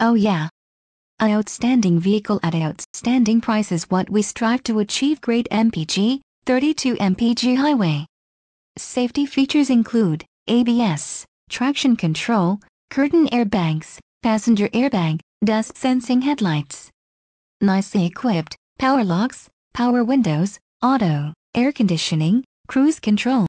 Oh yeah. An outstanding vehicle at outstanding price is what we strive to achieve Great MPG, 32 MPG Highway. Safety features include ABS, traction control, curtain airbags, passenger airbag, dust sensing headlights. Nicely equipped, power locks, power windows, auto, air conditioning, cruise control.